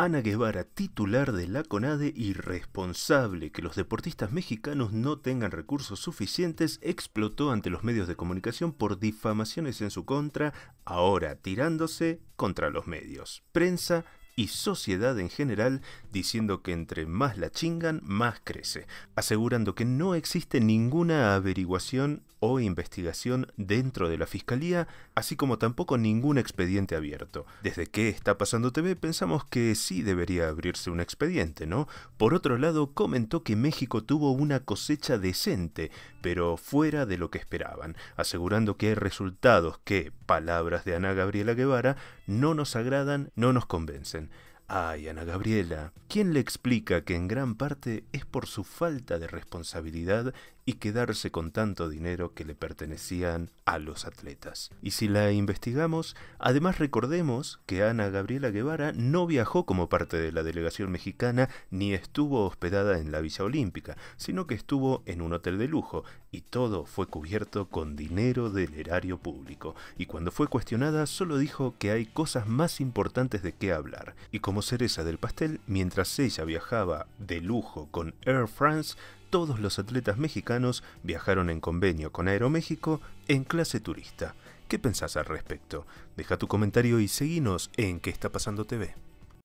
Ana Guevara, titular de la CONADE y responsable que los deportistas mexicanos no tengan recursos suficientes, explotó ante los medios de comunicación por difamaciones en su contra, ahora tirándose contra los medios, prensa y sociedad en general, diciendo que entre más la chingan, más crece, asegurando que no existe ninguna averiguación o investigación dentro de la Fiscalía, así como tampoco ningún expediente abierto. Desde que está pasando TV pensamos que sí debería abrirse un expediente, ¿no? Por otro lado, comentó que México tuvo una cosecha decente, pero fuera de lo que esperaban, asegurando que hay resultados que, palabras de Ana Gabriela Guevara, no nos agradan, no nos convencen. Ay, Ana Gabriela, ¿quién le explica que en gran parte es por su falta de responsabilidad y quedarse con tanto dinero que le pertenecían a los atletas? Y si la investigamos, además recordemos que Ana Gabriela Guevara no viajó como parte de la delegación mexicana ni estuvo hospedada en la Villa Olímpica, sino que estuvo en un hotel de lujo y todo fue cubierto con dinero del erario público. Y cuando fue cuestionada solo dijo que hay cosas más importantes de qué hablar. Y como cereza del pastel, mientras ella viajaba de lujo con Air France, todos los atletas mexicanos viajaron en convenio con Aeroméxico en clase turista. ¿Qué pensás al respecto? Deja tu comentario y seguinos en Qué está pasando TV.